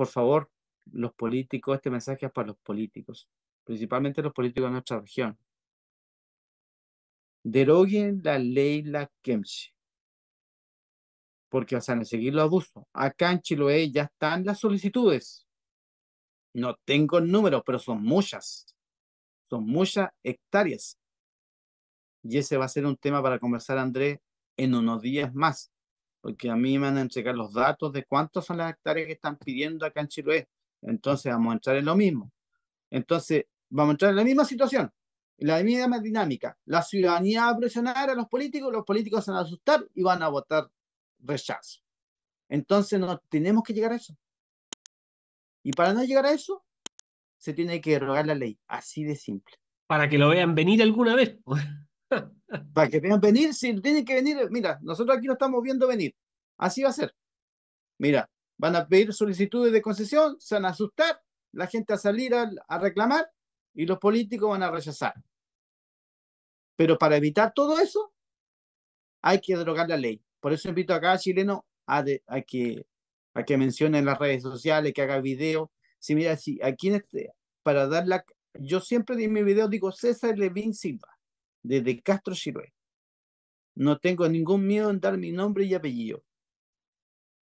por favor, los políticos, este mensaje es para los políticos, principalmente los políticos de nuestra región. Deroguen la ley La Kemchi, porque vas a seguir los abusos. Acá en Chiloé ya están las solicitudes. No tengo el número, pero son muchas. Son muchas hectáreas. Y ese va a ser un tema para conversar, Andrés, en unos días más porque a mí me van a entregar los datos de cuántos son las hectáreas que están pidiendo acá en Chiloé. Entonces vamos a entrar en lo mismo. Entonces vamos a entrar en la misma situación, la misma dinámica. La ciudadanía va a presionar a los políticos, los políticos se van a asustar y van a votar rechazo. Entonces no tenemos que llegar a eso. Y para no llegar a eso, se tiene que derogar la ley, así de simple. Para que lo vean venir alguna vez. Para que vean venir, si tienen que venir, mira, nosotros aquí lo estamos viendo venir. Así va a ser. Mira, van a pedir solicitudes de concesión, se van a asustar, la gente va a salir a, reclamar y los políticos van a rechazar. Pero para evitar todo eso, hay que drogar la ley. Por eso invito a cada chileno a, que, a que mencione en las redes sociales, que haga video. Si mira, aquí en este, para dar la. Yo siempre en mi video digo César Levin Silva desde Castro Chiloé. No tengo ningún miedo en dar mi nombre y apellido,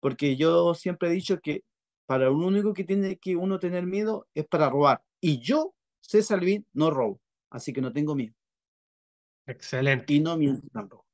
porque yo siempre he dicho que para lo único que tiene que uno tener miedo es para robar. Y yo, César Luis, no robo, así que no tengo miedo. Excelente. Y no miento tampoco.